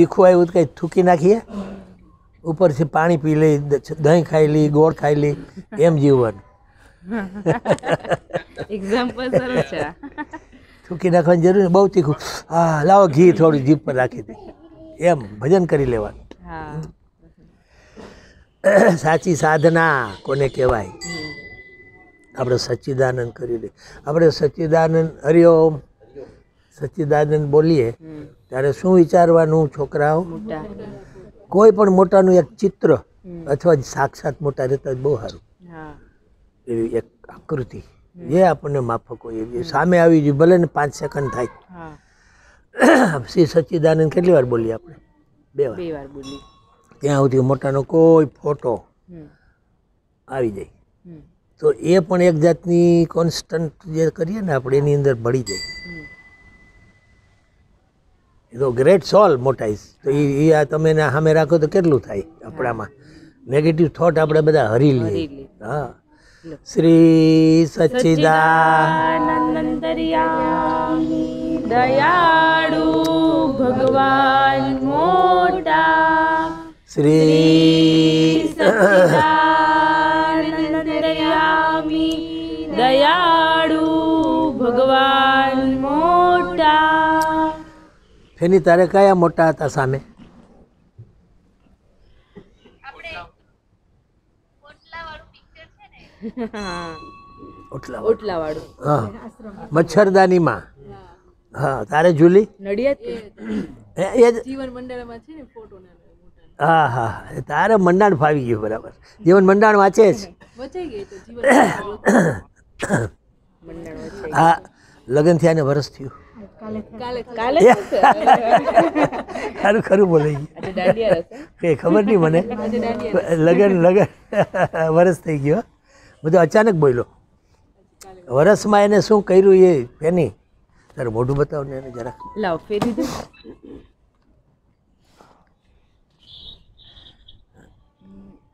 તીખું આવ્યું કંઈ થૂકી નાખીએ ઉપરથી પાણી પી લઈ દહીં ખાઈ લઈ ગોળ ખાઈ લઈ એમ જીવન એક્ઝામ્પલ થૂકી નાખવાની જરૂર બહુ તીખું હા લાવો ઘી થોડું જીભ પર રાખી દે એમ ભજન કરી લેવાનું સાચી સાધના કોને કહેવાય આપણે સચ્ચિદાનંદ કરી દે આપણે સચ્ચિદાનંદ હરિઓમ સચ્ચિદાનંદ બોલીએ ત્યારે શું વિચારવાનું છોકરાઓ કોઈ પણ મોટાનું એક ચિત્ર અથવા સાક્ષાત મોટા રહેતા બહુ સારું એવી એક આકૃતિ જે આપણને માફક હોય એવી સામે આવી જોઈએ ભલે ને પાંચ સેકન્ડ થાય શ્રી સચ્ચિદાનંદ કેટલી વાર બોલીએ આપણે બે વાર ત્યાં સુધી મોટાનો કોઈ ફોટો આવી જાય તો એ પણ એક જાતની કોન્સ્ટન્ટ જે કરીએ ને આપણે એની અંદર ભળી જાય એ તો ગ્રેટ સોલ મોટાઈઝ તો એ એ આ તમે સામે રાખો તો કેટલું થાય આપણામાં નેગેટિવ થોટ આપણે બધા હરી લઈએ હા શ્રી સચ્ચિદાનંદરિયા દયાળુ ભગવાન મોટા શ્રી સચ્ચિદાનંદ ફેની તારે કયા મોટા હતા સામે મચ્છરદાની માં હા તારે જુલી હા હા તારે મંડાણ ફાવી ગયું બરાબર જીવન મંડાણ વાંચે જ હા લગ્ન થયા ને વરસ થયું સારું ખરું બોલાઈ કંઈ ખબર નહીં મને લગન લગન વરસ થઈ ગયો બધું અચાનક બોલ્યો વરસમાં એને શું કર્યું એ એની તારું મોઢું બતાવો ને એને જરા લાવ ફેરી દે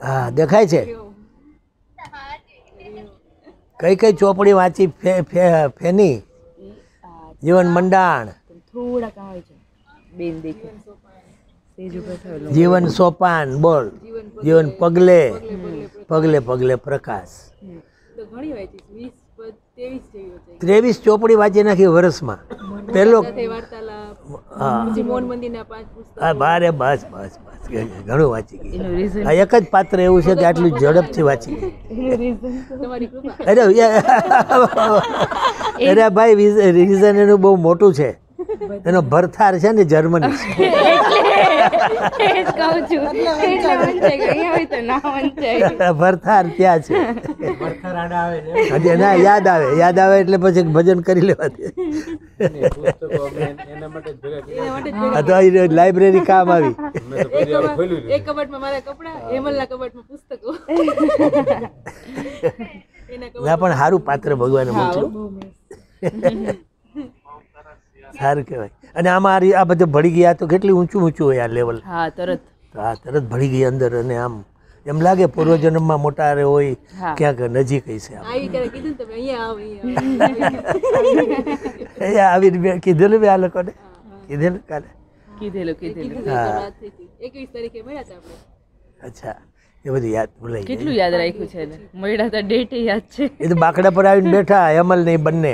હા દેખાય છે કઈ કઈ ચોપડી વાંચી ફેની જીવન મંડાણ થોડાક આવે છે બેન દેખે જીવન સોપાન બોલ જીવન પગલે પગલે પગલે પ્રકાશ ઘણી હોય છે ત્રેવીસ ચોપડી વાંચી નાખી વર્ષમાં પહેલો હા બારે બસ બસ બસ ઘણું વાંચી ગયું એક જ પાત્ર એવું છે કે આટલું ઝડપથી વાંચી ગયું અરે અરે ભાઈ રીઝન એનું બહુ મોટું છે એનો ભરથાર છે ને જર્મની ના યાદ આવે યાદ આવે એટલે પછી ભજન કરી લેવા દે લાઇબ્રેરી કામ આવી એક પણ સારું પાત્ર ભગવાને મોકલ્યું સારું કહેવાય અને આમાં આ બધે ભળી ગયા તો કેટલી ઊંચું ઊંચું હોય આ લેવલ હા તરત હા તરત ભળી ગઈ અંદર અને આમ એમ લાગે પૂર્વજન્મમાં મોટા રે હોય ક્યાંક નજીક હશે એ આવી કીધેલું બે આ લોકોને કીધેલું કાલે અચ્છા એ બધું યાદ ભૂલાઈ યાદ રાખ્યું બાકડા પર આવીને બેઠા અમલ ને બંને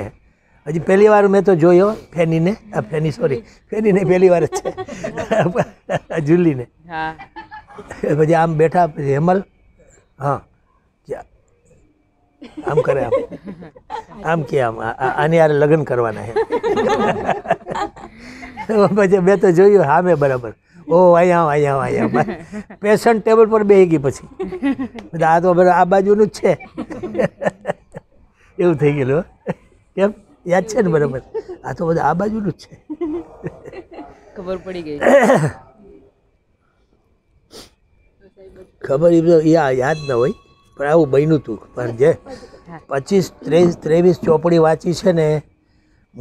હજી પહેલી વાર મેં તો જોયો ફેનીને આ ફેની સોરી ફેનીને પહેલી વાર જ છે જુલીને પછી આમ બેઠા પછી હેમલ હા આમ કરે આમ આમ કે આમ આની યાર લગ્ન કરવાના હે પછી મેં તો જોયું હા મેં બરાબર ઓ અહીંયા અહીંયા અહીંયા પેશન્ટ ટેબલ પર બેહી ગઈ પછી આ તો આ બાજુનું જ છે એવું થઈ ગયેલું કેમ યાદ છે ને બરાબર આ તો બધા આ બાજુનું જ છે ખબર પડી ગઈ ખબર એ યાદ ન હોય પણ આવું બન્યું હતું પણ જે પચીસ ત્રેવીસ ત્રેવીસ ચોપડી વાંચી છે ને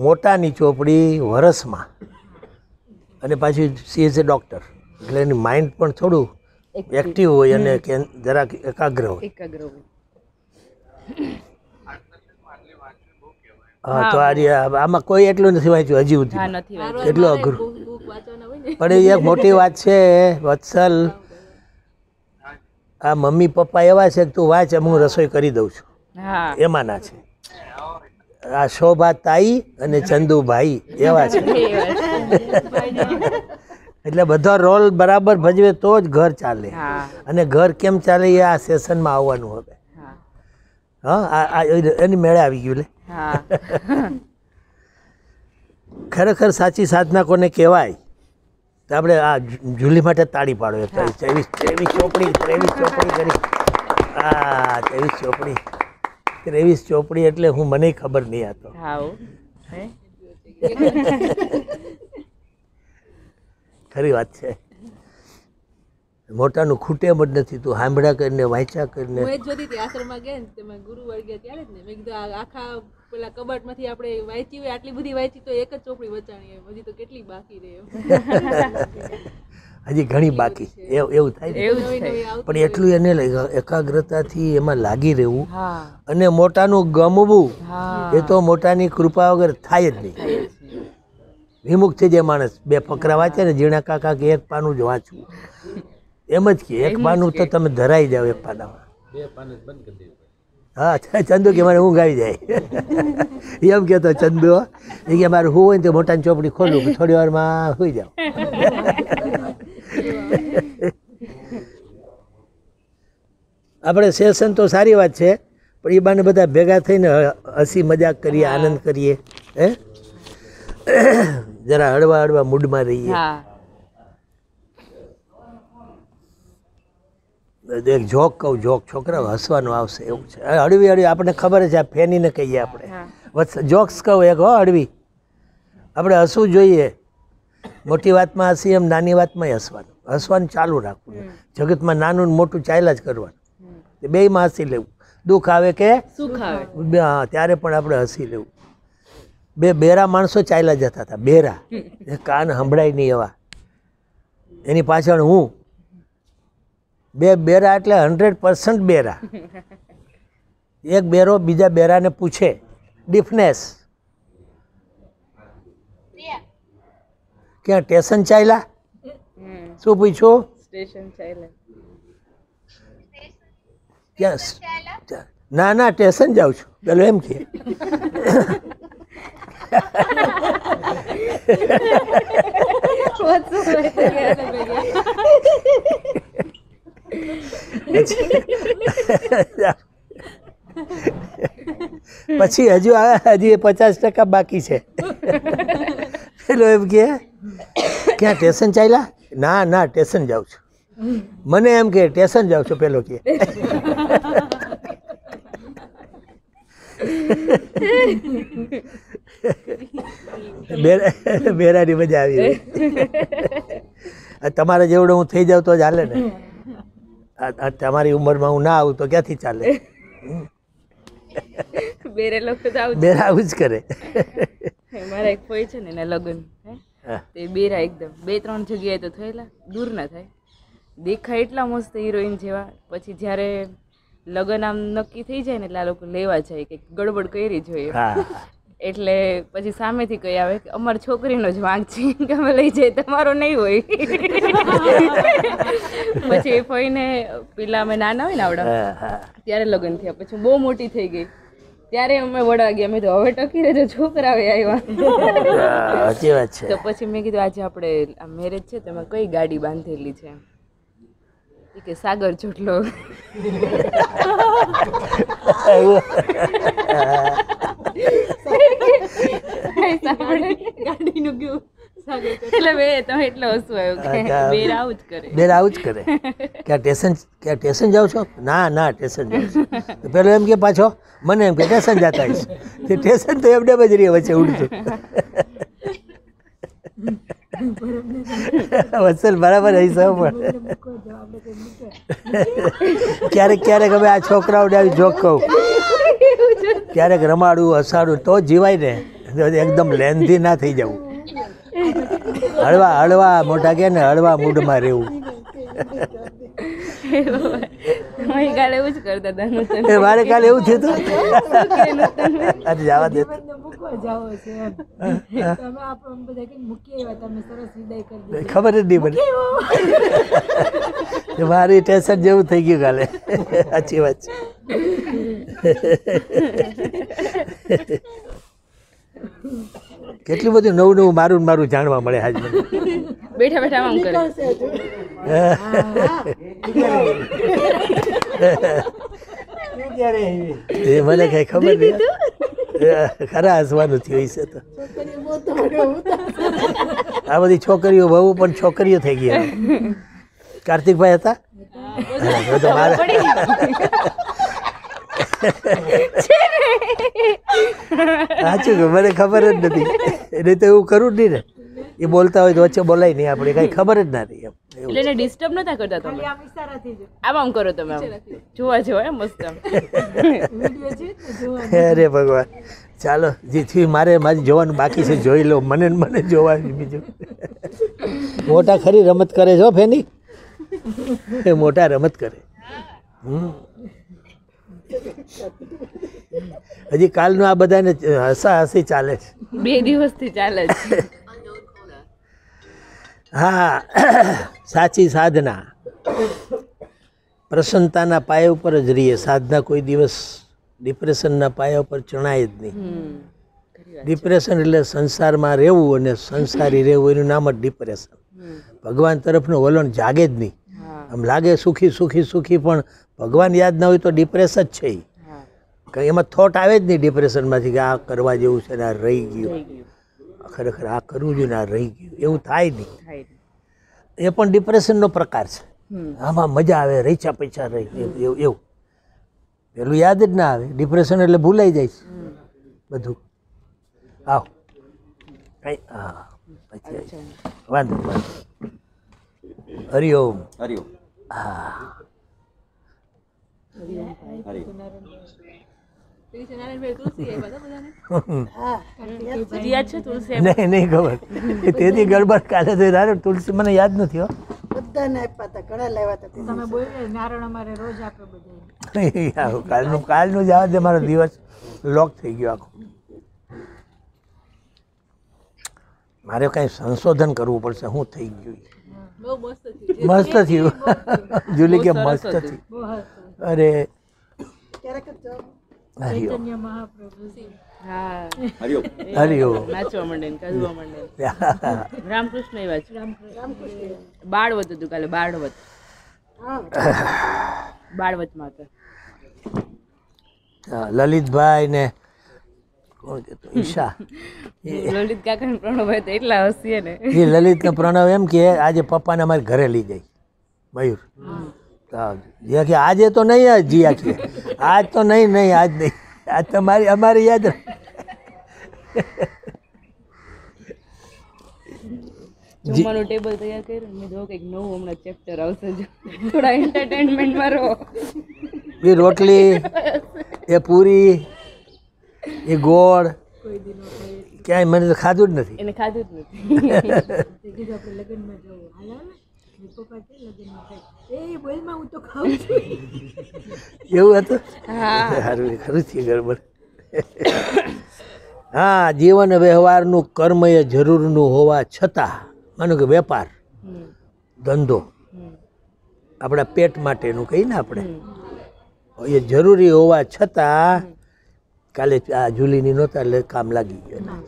મોટાની ચોપડી વરસમાં અને પાછી સી ઇઝ એ ડૉક્ટર એટલે એની માઇન્ડ પણ થોડું એક્ટિવ હોય અને જરાક એકાગ્ર હોય એકાગ્ર હોય હા તો આર્ય આમાં કોઈ એટલું નથી વાંચ્યું હજી સુધી એટલું અઘરું પણ એ એક મોટી વાત છે વત્સલ આ મમ્મી પપ્પા એવા છે કે તું વાંચ હું રસોઈ કરી દઉં છું એમાંના છે આ શોભા તાઈ અને ચંદુભાઈ એવા છે એટલે બધો રોલ બરાબર ભજવે તો જ ઘર ચાલે અને ઘર કેમ ચાલે એ આ સેશનમાં આવવાનું હવે હા આ એની મેળે આવી ગયું એટલે ખરેખર સાચી સાધના કોને કહેવાય તો આપણે આ જુલી માટે તાળી પાડો ત્રેવીસ ત્રેવીસ ચોપડી ત્રેવીસ ચોપડી કરી હા ત્રેવીસ ચોપડી ત્રેવીસ ચોપડી એટલે હું મને ખબર નહીં આતો ખરી વાત છે મોટાનું ખૂટે એમ જ નથી તું સાંભળ્યા કરીને વાંચ્યા કરીને ને તેમાં ગુરુ આખા પેલા કબાટમાંથી આપણે વાંચી હોય આટલી બધી વાંચી તો એક જ ચોપડી વચાણી તો કેટલી બાકી રહે હજી ઘણી બાકી એવું થાય પણ એટલું એને એકાગ્રતાથી એમાં લાગી રહેવું અને મોટાનું ગમવું એ તો મોટાની કૃપા વગર થાય જ નહીં વિમુખ થઈ જાય માણસ બે ફકરા વાંચે ને જીણા કાકા કે એક પાનું જ વાંચવું એમ જ કે એક પાનું તો તમે ધરાઈ જાઓ એક પાનામાં હા ચંદુ કે મારે ઊંઘ આવી જાય એમ કહેતો ચંદુ એ કે મારે હું હોય ને તો મોટાની ચોપડી ખોલું થોડી વારમાં સુઈ જાઉં આપણે સેશન તો સારી વાત છે પણ એ બાને બધા ભેગા થઈને હસી મજાક કરીએ આનંદ કરીએ હે જરા હળવા હળવા મૂડમાં રહીએ એક જોક કહું જોક છોકરાઓ હસવાનું આવશે એવું છે હળવી હળવી આપણને ખબર છે આ ફેનીને કહીએ આપણે જોક્સ કહું એક હો હળવી આપણે હસવું જોઈએ મોટી વાતમાં હસી એમ નાની વાતમાં હસવાનું હસવાનું ચાલુ રાખવું જગતમાં નાનું ને મોટું ચાલ્યા જ કરવાનું બેયમાં હસી લેવું દુઃખ આવે કે સુખ આવે હા ત્યારે પણ આપણે હસી લેવું બે બેરા માણસો ચાલ્યા જતા હતા બેરા કાન સંભળાય નહીં એવા એની પાછળ હું બે બેરા એટલે હંડ્રેડ પર્સન્ટ બેરા એક બેરો બીજા બેરાને પૂછે ડિફનેસ ક્યાં સ્ટેશન ચાલ્યા શું પૂછ્યું સ્ટેશન ક્યાં ના ના સ્ટેશન જાઉં છું પેલું એમ કે છે પછી હજુ હજી એ પચાસ ટકા બાકી છે પેલો એમ કે ક્યાં ટેશન ચાલ્યા ના ના ટેશન જાઉં છું મને એમ કે ટેશન જાઉં છું પેલો કે બેરાની મજા આવી તમારા જેવડો હું થઈ જાઉં તો જ હાલે ને તમારી ઉંમરમાં હું ના આવું તો ક્યાંથી ચાલે બેરે લોકો તો આવું બેરા આવું જ કરે મારા એક ફોઈ છે ને એના લગ્ન તે બેરા એકદમ બે ત્રણ જગ્યાએ તો થયેલા દૂર ના થાય દેખાય એટલા મસ્ત હિરોઈન જેવા પછી જ્યારે લગ્ન આમ નક્કી થઈ જાય ને એટલે આ લોકો લેવા જાય કે ગડબડ કરી જોઈએ એટલે પછી સામેથી કહી આવે કે અમાર છોકરીનો જ વાંક છે કે અમે લઈ જઈએ તમારો નહીં હોય પછી એ ફઈને પેલા અમે નાના હોય ને આવડા ત્યારે લગ્ન થયા પછી બહુ મોટી થઈ ગઈ ત્યારે અમે વડા ગયા મેં તો હવે ટકી રહેજો છોકરા આવ્યા તો પછી મેં કીધું આજે આપણે મેરેજ છે તેમાં કઈ ગાડી બાંધેલી છે એમ કે સાગર ચોટલો ગાડીનું ગયું એટલે એટલો હસવું આવ્યું કે બેર જ કરે બેર આવું જ કરે કે છો ના ના સ્ટેશન જાઓ છો પેલો એમ કે પાછો મને એમ કે સ્ટેશન જતા હશે તે સ્ટેશન તો એમને જ રહી વચ્ચે ઉડતું વત્સલ બરાબર રહી સૌ પણ ક્યારેક ક્યારેક અમે આ છોકરાઓને આવી જોક કહું ક્યારેક રમાડું હસાડું તો જીવાય ને એકદમ લેન્ધી ના થઈ જવું હળવા હળવા મોટા કે ને હળવા મૂડમાં રહેવું મારે કાલે એવું થયું હતું આજે જવા દે ખબર જ નહીં પડી મારી ટેન્શન જેવું થઈ ગયું કાલે સાચી વાત છે કેટલું બધું નવું નવું મારું મારું જાણવા મળે આજ મને બેઠા બેઠા આમ કરે એ મને કઈ ખબર નહીં ખરા હસવાનું થયું છે તો આ બધી છોકરીઓ બહુ પણ છોકરીઓ થઈ ગઈ કાર્તિકભાઈ હતા મારા સાચું કે મને ખબર જ નથી એને તો એવું કરું જ નહીં ને એ બોલતા હોય તો વચ્ચે બોલાય નહીં આપણે કઈ ખબર જ ના રહી એટલે એને ડિસ્ટર્બ નતા કરતા તમે આમ આમ કરો તમે આમ જોવા જોવા એમ મસ્ત અરે ભગવાન ચાલો જેથી મારે મારી જોવાનું બાકી છે જોઈ લો મને મને જોવા બીજું મોટા ખરી રમત કરે છો ફેની એ મોટા રમત કરે હમ હજી કાલનું આ બધાને હસા હસી ચાલે છે બે દિવસથી ચાલે છે હા સાચી સાધના પ્રસન્નતાના પાયા ઉપર જ રહીએ સાધના કોઈ દિવસ ડિપ્રેશનના પાયા ઉપર ચણાય જ નહીં ડિપ્રેશન એટલે સંસારમાં રહેવું અને સંસારી રહેવું એનું નામ જ ડિપ્રેશન ભગવાન તરફનું વલણ જાગે જ નહીં આમ લાગે સુખી સુખી સુખી પણ ભગવાન યાદ ન હોય તો ડિપ્રેસ જ છે કંઈ એમાં થોટ આવે જ નહીં ડિપ્રેશનમાંથી કે આ કરવા જેવું છે ને આ રહી ગયું ખરેખર આ કરવું જોઈએ ને આ રહી ગયું એવું થાય નહીં એ પણ ડિપ્રેશનનો પ્રકાર છે આમાં મજા આવે રેચા પૈસા રહી એવું એવું પેલું યાદ જ ના આવે ડિપ્રેશન એટલે ભૂલાઈ જાય છે બધું આવ કઈ હા પછી વાંધો વાંધો હરિઓમ હરિઓમ હા તેથી ગડબડ કાલે તો તુલસી મને યાદ નથી હો કાલનું કાલનું જ આવે મારો દિવસ લોક થઈ ગયો આખો મારે કાંઈ સંશોધન કરવું પડશે હું થઈ ગયું મસ્ત થયું જુલી કે મસ્ત થયું અરે બાળવત હતું કાલે બાળવત બાળવતમાં હતા લલિતભાઈ ને કોણ કહેતો ઈશા લલિત કાકા પ્રણવભાઈ તો એટલા હસીએ ને એ લલિત ને પ્રણવ એમ કે આજે પપ્પાને અમારે ઘરે લઈ જાય મયુર જે કે આજે તો નહીં જીયા છીએ આજ તો નહીં નહીં આજ નહીં આજ તો મારી અમારી યાદ જમવાનું ટેબલ તૈયાર કર્યું જો કંઈક નવું હમણાં ચેપ્ટર આવશે થોડા એન્ટરટેનમેન્ટમાં રહો એ રોટલી એ પૂરી એ ગોળ ક્યાંય મને તો ખાધું જ નથી ખાધું જ નથી એવું હતું ગરબડ હા જીવન વ્યવહારનું કર્મ એ જરૂરનું હોવા છતાં માનો કે વેપાર ધંધો આપણા પેટ માટેનું કહીએ ને આપણે એ જરૂરી હોવા છતાં કાલે આ જુલીની નહોતા એટલે કામ લાગી ગયા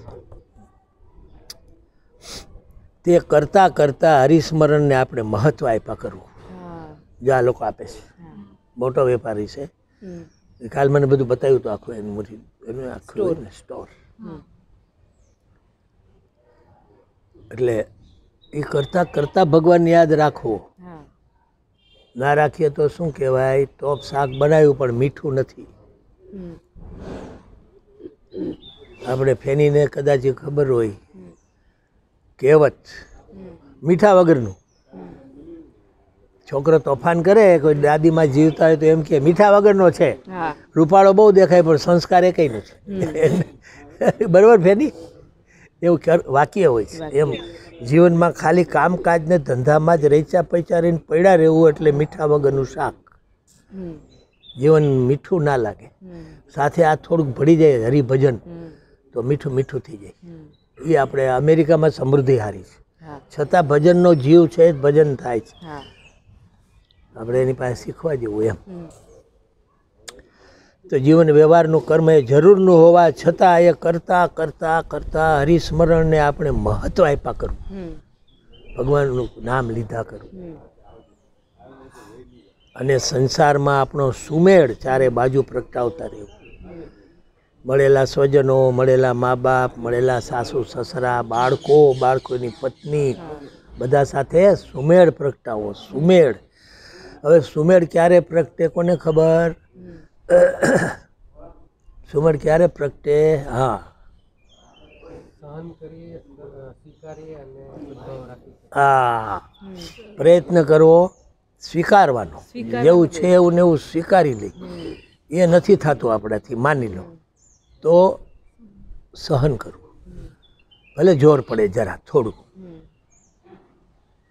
તે કરતાં કરતાં હરિસ્મરણને આપણે મહત્વ આપ્યા કરવું જો આ લોકો આપે છે મોટો વેપારી છે કાલ મને બધું બતાવ્યું હતું આખું એનું મોટી એનું આખું સ્ટોર એટલે એ કરતા કરતા ભગવાન યાદ રાખવો ના રાખીએ તો શું કહેવાય તોપ શાક બનાવ્યું પણ મીઠું નથી આપણે ફેનીને કદાચ ખબર હોય કહેવત મીઠા વગરનું છોકરો તોફાન કરે કોઈ દાદીમાં જીવતા હોય તો એમ કે મીઠા વગરનો છે રૂપાળો બહુ દેખાય પણ સંસ્કાર એ કઈ નથી બરાબર ફેની એવું વાક્ય હોય છે એમ જીવનમાં ખાલી કામકાજને ધંધામાં જ રેચા પૈચા રહીને પડ્યા રહેવું એટલે મીઠા વગરનું શાક જીવન મીઠું ના લાગે સાથે આ થોડુંક ભળી જાય હરિભજન તો મીઠું મીઠું થઈ જાય એ આપણે અમેરિકામાં સમૃદ્ધિ હારી છે છતાં ભજનનો જીવ છે જ ભજન થાય છે આપણે એની પાસે શીખવા જેવું એમ તો જીવન વ્યવહારનું કર્મ એ જરૂરનું હોવા છતાં એ કરતા કરતા કરતા હરિસ્મરણને આપણે મહત્વ આપ્યા કરવું ભગવાનનું નામ લીધા કરવું અને સંસારમાં આપણો સુમેળ ચારે બાજુ પ્રગટાવતા રહેવું મળેલા સ્વજનો મળેલા મા બાપ મળેલા સાસુ સસરા બાળકો બાળકોની પત્ની બધા સાથે સુમેળ પ્રગટાવો સુમેળ હવે સુમેળ ક્યારે પ્રગટે કોને ખબર સુમેળ ક્યારે પ્રગટે હા હા પ્રયત્ન કરવો સ્વીકારવાનો જેવું છે એવું ને એવું સ્વીકારી લઈ એ નથી થતું આપણાથી માની લો તો સહન કરવું ભલે જોર પડે જરા થોડું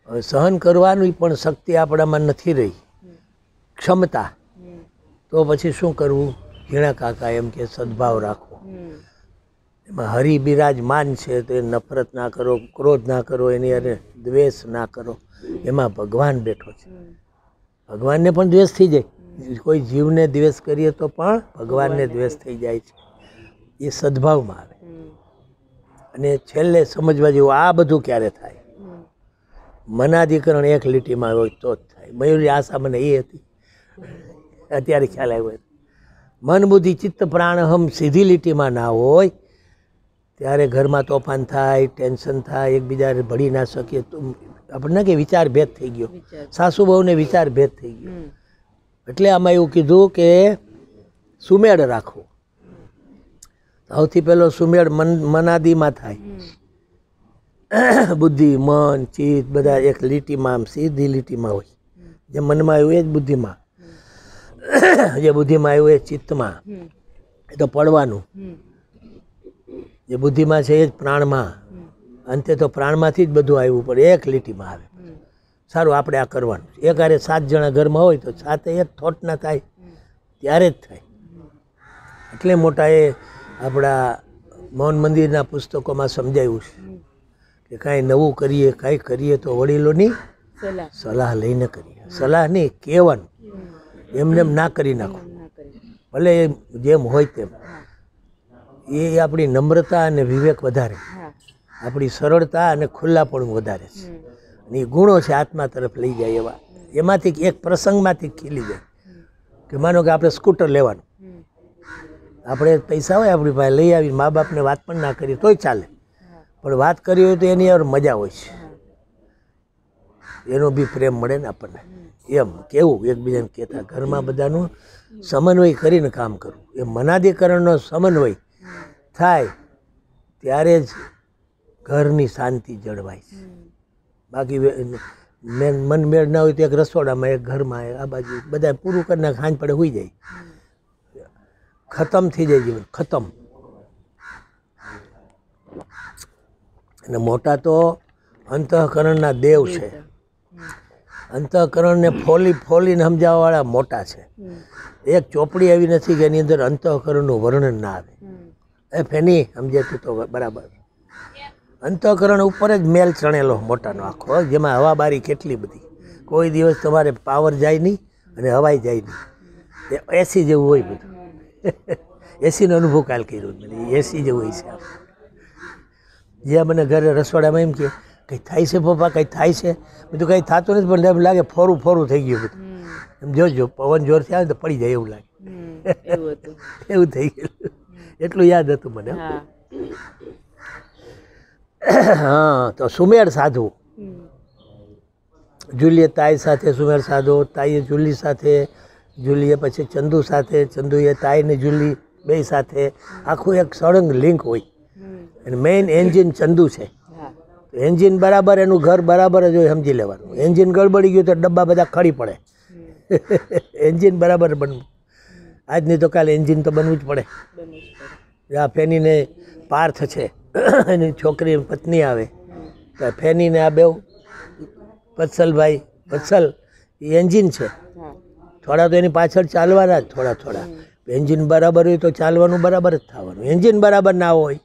હવે સહન કરવાની પણ શક્તિ આપણામાં નથી રહી ક્ષમતા તો પછી શું કરવું ઘીણા કાકા એમ કે સદભાવ રાખવો એમાં હરિ બિરાજમાન છે તો એ નફરત ના કરો ક્રોધ ના કરો એની અરે દ્વેષ ના કરો એમાં ભગવાન બેઠો છે ભગવાનને પણ દ્વેષ થઈ જાય કોઈ જીવને દ્વેષ કરીએ તો પણ ભગવાનને દ્વેષ થઈ જાય છે એ સદભાવમાં આવે અને છેલ્લે સમજવા જેવું આ બધું ક્યારે થાય મનાધિકરણ એક લીટીમાં હોય તો જ થાય મયુરી આશા મને એ હતી અત્યારે ખ્યાલ આવ્યો મન બુદ્ધિ ચિત્ત પ્રાણ હમ સીધી લીટીમાં ના હોય ત્યારે ઘરમાં તોફાન થાય ટેન્શન થાય એકબીજાને ભળી ના શકીએ તો આપણને કે વિચાર ભેદ થઈ ગયો સાસુ બહુને વિચાર ભેદ થઈ ગયો એટલે આમાં એવું કીધું કે સુમેળ રાખવું સૌથી પહેલો સુમેળ મન મનાદિમાં થાય બુદ્ધિ મન ચિત્ત બધા એક લીટીમાં આમ સીધી લીટીમાં હોય જે મનમાં આવ્યું એ જ બુદ્ધિમાં જે બુદ્ધિમાં આવ્યું એ ચિત્તમાં એ તો પડવાનું જે બુદ્ધિમાં છે એ જ પ્રાણમાં અંતે તો પ્રાણમાંથી જ બધું આવ્યું પડે એક લીટીમાં આવે સારું આપણે આ કરવાનું એક આરે સાત જણા ઘરમાં હોય તો સાતે એક થોટ ના થાય ત્યારે જ થાય એટલે મોટા એ આપણા મૌન મંદિરના પુસ્તકોમાં સમજાયું છે કે કાંઈ નવું કરીએ કાંઈ કરીએ તો વડીલોની સલાહ લઈને કરીએ સલાહ નહીં કહેવાનું એમને એમ ના કરી નાખવું ભલે જેમ હોય તેમ એ આપણી નમ્રતા અને વિવેક વધારે આપણી સરળતા અને ખુલ્લાપણું વધારે છે અને એ ગુણો છે આત્મા તરફ લઈ જાય એવા એમાંથી એક પ્રસંગમાંથી ખીલી જાય કે માનો કે આપણે સ્કૂટર લેવાનું આપણે પૈસા હોય આપણી પાસે લઈ આવી મા બાપને વાત પણ ના કરીએ તોય ચાલે પણ વાત કરી હોય તો એની યાર મજા હોય છે એનો બી પ્રેમ મળે ને આપણને એમ કેવું એકબીજાને કહેતા ઘરમાં બધાનું સમન્વય કરીને કામ કરવું એ મનાધિકરણનો સમન્વય થાય ત્યારે જ ઘરની શાંતિ જળવાય છે બાકી મેન મનમેળ ના હોય તો એક રસોડામાં એક ઘરમાં આ બાજુ બધા પૂરું કરી નાખે પડે હોઈ જાય ખતમ થઈ જાય જીવન ખતમ અને મોટા તો અંતઃકરણના દેવ છે અંતઃકરણને ફોલી ફોલીને સમજાવવાવાળા મોટા છે એક ચોપડી એવી નથી કે એની અંદર અંતઃકરણનું વર્ણન ના આવે એ ફેની સમજાતું તો બરાબર અંતઃકરણ ઉપર જ મેલ ચણેલો મોટાનો આખો જેમાં હવાબારી કેટલી બધી કોઈ દિવસ તમારે પાવર જાય નહીં અને હવાઈ જાય નહીં એસી જેવું હોય બધું એસીનો અનુભવ કાલ કર્યો મને એસી જેવો છે જ્યાં મને ઘરે રસોડામાં એમ કે કંઈ થાય છે પપ્પા કંઈ થાય છે બધું કંઈ થતું નથી પણ એમ લાગે ફોરું ફોરું થઈ ગયું બધું એમ જોજો પવન જોરથી આવે તો પડી જાય એવું લાગે એવું થઈ ગયું એટલું યાદ હતું મને હા તો સુમેળ સાધવું જુલીએ તાઈ સાથે સુમેળ સાધો તાઈએ જુલી સાથે જુલીએ પછી ચંદુ સાથે ચંદુએ તાઈ ને જુલી બે સાથે આખું એક સળંગ લિંક હોય અને મેઇન એન્જિન ચંદુ છે એન્જિન બરાબર એનું ઘર બરાબર જ હોય સમજી લેવાનું એન્જિન ગડબડી ગયું તો ડબ્બા બધા ખડી પડે એન્જિન બરાબર બનવું આજની તો કાલે એન્જિન તો બનવું જ પડે આ ફેનીને પાર્થ છે એની છોકરી પત્ની આવે તો ફેનીને આ બેવ વત્સલભાઈ વત્સલ એ એન્જિન છે થોડા તો એની પાછળ ચાલવાના જ થોડા થોડા એન્જિન બરાબર હોય તો ચાલવાનું બરાબર જ થવાનું એન્જિન બરાબર ના હોય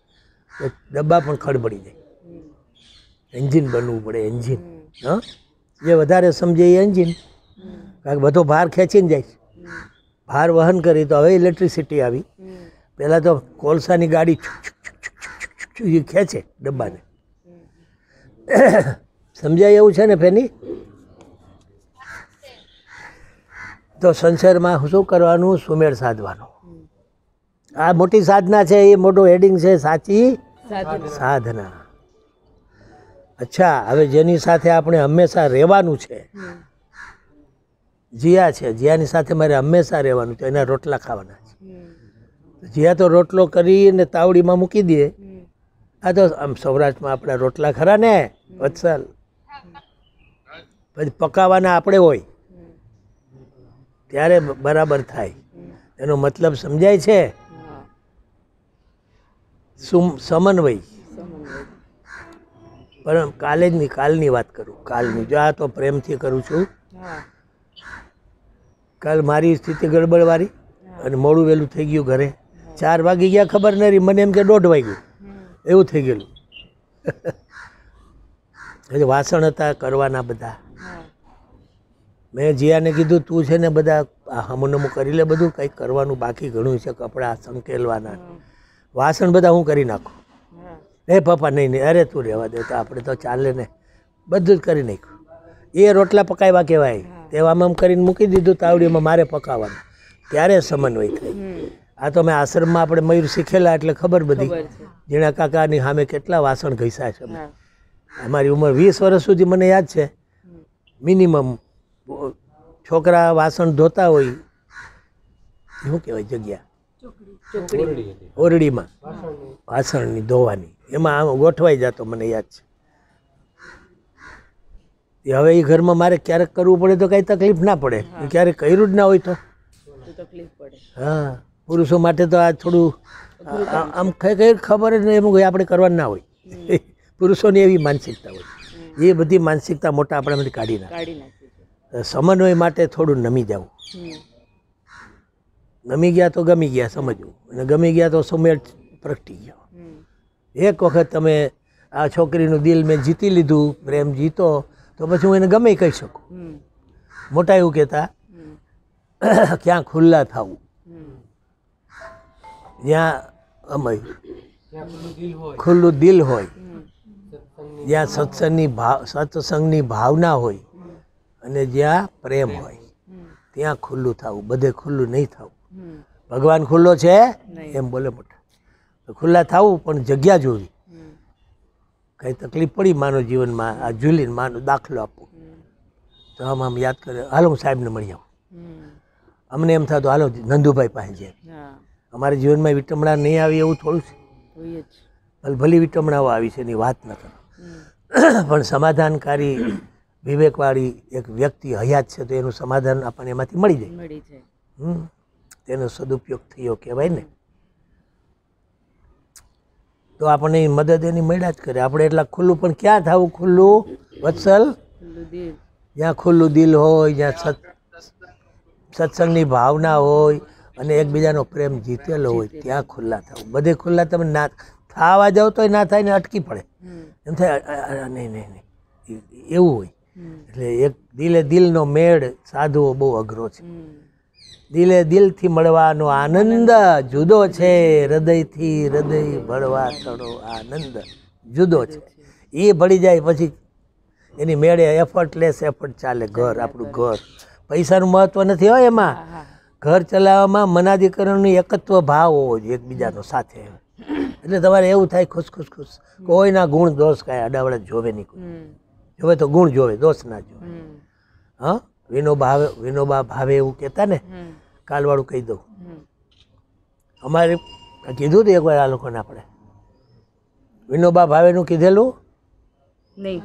તો ડબ્બા પણ ખડબડી જાય એન્જિન બનવું પડે એન્જિન હં જે વધારે સમજે એ એન્જિન કારણ કે બધો ભાર ખેંચીને જાય ભાર વહન કરી તો હવે ઇલેક્ટ્રિસિટી આવી પહેલાં તો કોલસાની ગાડી એ ખેંચે ડબ્બાને સમજાય એવું છે ને ફેની તો સંસારમાં શું કરવાનું સુમેળ સાધવાનું આ મોટી સાધના છે એ મોટું હેડિંગ છે સાચી સાધના અચ્છા હવે જેની સાથે આપણે હંમેશા રહેવાનું છે જીયા છે જીયાની સાથે મારે હંમેશા રહેવાનું છે એના રોટલા ખાવાના છે જીયા તો રોટલો કરીને તાવડીમાં મૂકી દે આ તો આમ સૌરાષ્ટ્રમાં આપણા રોટલા ખરા ને વત્સલ પછી પકાવવાના આપણે હોય ત્યારે બરાબર થાય એનો મતલબ સમજાય છે સમન્વય પણ કાલે જ નહીં કાલની વાત કરું કાલની જો આ તો પ્રેમથી કરું છું કાલ મારી સ્થિતિ ગડબડવાળી અને મોડું વહેલું થઈ ગયું ઘરે ચાર વાગી ગયા ખબર ન રહી મને એમ કે દોઢ વાગ્યું એવું થઈ ગયેલું વાસણ હતા કરવાના બધા મેં જીયાને કીધું તું છે ને બધા હમુનમું કરી લે બધું કંઈક કરવાનું બાકી ઘણું છે કપડાં સંકેલવાના વાસણ બધા હું કરી નાખું એ પપ્પા નહીં નહીં અરે તું રહેવા દે તો આપણે તો ચાલે ને બધું જ કરી નાખ્યું એ રોટલા પકાવ્યા કહેવાય તેવામાં આમ કરીને મૂકી દીધું તાવડીમાં મારે પકાવવાનું ત્યારે સમન્વય થઈ આ તો મેં આશ્રમમાં આપણે મયુર શીખેલા એટલે ખબર બધી જીણા કાકાની સામે કેટલા વાસણ ઘસ્યા છે અમારી ઉંમર વીસ વર્ષ સુધી મને યાદ છે મિનિમમ છોકરા વાસણ ધોતા હોય શું કહેવાય જગ્યા ઓરડીમાં વાસણની ધોવાની એમાં આમ ગોઠવાઈ જતો મને યાદ છે એ હવે એ ઘરમાં મારે ક્યારેક કરવું પડે તો કાંઈ તકલીફ ના પડે ક્યારેક કર્યું જ ના હોય તો હા પુરુષો માટે તો આ થોડું આમ કઈ કઈ ખબર જ નહીં એમ કોઈ આપણે કરવાનું ના હોય પુરુષોની એવી માનસિકતા હોય એ બધી માનસિકતા મોટા આપણે કાઢી નાખે સમન્વય માટે થોડું નમી જવું નમી ગયા તો ગમી ગયા સમજવું અને ગમી ગયા તો સુમેળ પ્રગટી ગયો એક વખત તમે આ છોકરીનું દિલ મેં જીતી લીધું પ્રેમ જીતો તો પછી હું એને ગમે કહી શકું મોટા એવું કહેતા ક્યાં ખુલ્લા થવું જ્યાં અમય ખુલ્લું દિલ હોય જ્યાં સત્સંગની ભાવ સત્સંગની ભાવના હોય અને જ્યાં પ્રેમ હોય ત્યાં ખુલ્લું થવું બધે ખુલ્લું નહીં થવું ભગવાન ખુલ્લો છે એમ બોલે મોટા ખુલ્લા થવું પણ જગ્યા જોવી કઈ તકલીફ પડી માનવ જીવનમાં આ ઝૂલીને માનો દાખલો આપો તો આમ આમ યાદ કરે હાલો હું સાહેબને મળી આવું અમને એમ થતું હાલો નંદુભાઈ પાસે જાય અમારા જીવનમાં વિટમણા નહીં આવી એવું થોડું છે ભલે ભલી વિટમણાઓ આવી છે એની વાત ન કરો પણ સમાધાનકારી વિવેકવાળી એક વ્યક્તિ હયાત છે તો એનું સમાધાન આપણને એમાંથી મળી જાય હમ તેનો સદુપયોગ થયો કહેવાય ને તો આપણને મદદ એની મળ્યા જ કરે આપણે એટલા ખુલ્લું પણ ક્યાં થવું ખુલ્લું વત્સલ જ્યાં ખુલ્લું દિલ હોય જ્યાં સત્સંગની ભાવના હોય અને એકબીજાનો પ્રેમ જીતેલો હોય ત્યાં ખુલ્લા થાવ બધે ખુલ્લા તમે ના થાવા જાઓ તો ના થાય ને અટકી પડે એમ થાય નહીં નહીં નહીં એવું હોય એટલે એક દિલે દિલનો મેળ સાધુઓ બહુ અઘરો છે દિલે દિલથી મળવાનો આનંદ જુદો છે હૃદયથી હૃદય ભળવા થડો આનંદ જુદો છે એ ભળી જાય પછી એની મેળે એફર્ટલેસ એફર્ટ ચાલે ઘર આપણું ઘર પૈસાનું મહત્ત્વ નથી હોય એમાં ઘર ચલાવવામાં મનાધિકરણની એકત્વ ભાવ હોવો જોઈએ એકબીજાનો સાથે એટલે તમારે એવું થાય ખુશ ખુશ ખુશ કોઈના ગુણ દોષ કાંઈ અડાવડે જોવે નહીં જોવે તો ગુણ જોવે દોષ ના જોવે હા વિનોબા વિનોબા ભાવે એવું કહેતા ને કાલવાળું કહી દઉં અમારે કીધું હતું એકવાર આ લોકોને આપણે વિનોબા ભાવેનું કીધેલું નહીં